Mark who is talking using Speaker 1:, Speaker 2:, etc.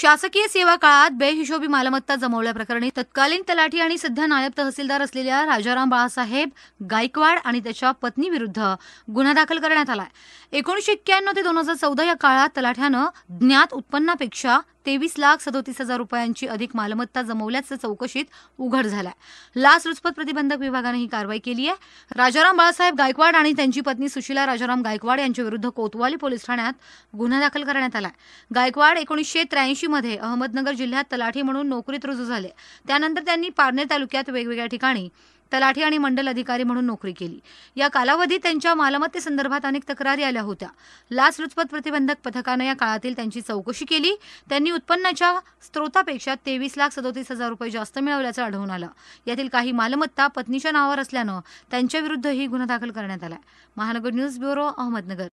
Speaker 1: शासकीय सेवा काळात बेहिशोबी मालमत्ता जमवल्याप्रकरणी तत्कालीन तलाठी आणि सध्या नायब तहसीलदार असलेल्या राजाराम बाळासाहेब गायकवाड आणि त्याच्या पत्नीविरुद्ध गुन्हा दाखल करण्यात आला एकोणीशे एक्क्याण्णव ते दोन हजार चौदा या काळात तलाठ्यानं ज्ञात उत्पन्नापेक्षा तेवीस लाख सदोतीस हजार रुपयांची अधिक मालमत्ता जमवल्याचं चौकशीत उघड झाला लाचलुचपत प्रतिबंधक विभागानं ही कारवाई केली आहे राजाराम बाळासाहेब गायकवाड आणि त्यांची पत्नी सुशीला राजाराम गायकवाड यांच्या विरुद्ध कोतवाली पोलीस ठाण्यात गुन्हा दाखल करण्यात आलाय गायकवाड एकोणीसशे त्र्याऐंशी मध्ये अहमदनगर जिल्ह्यात तलाठी म्हणून नोकरीत रुजू झाले त्यानंतर त्यांनी पारनेर तालुक्यात वेगवेगळ्या ठिकाणी तलाठी आणि मंडल अधिकारी म्हणून नोकरी केली या कालावधीत त्यांच्या मालमत्तेसंदर्भात अनेक तक्रारी आल्या होत्या लाचलुचपत प्रतिबंधक पथकानं या काळातील त्यांची चौकशी केली त्यांनी उत्पन्नाच्या स्रोतापेक्षा तेवीस लाख सदोतीस हजार रुपये जास्त मिळवल्याचं आढळून आलं यातील काही मालमत्ता पत्नीच्या नावावर असल्यानं त्यांच्याविरुद्धही गुन्हा दाखल करण्यात आला महानगर न्यूज ब्युरो अहमदनगर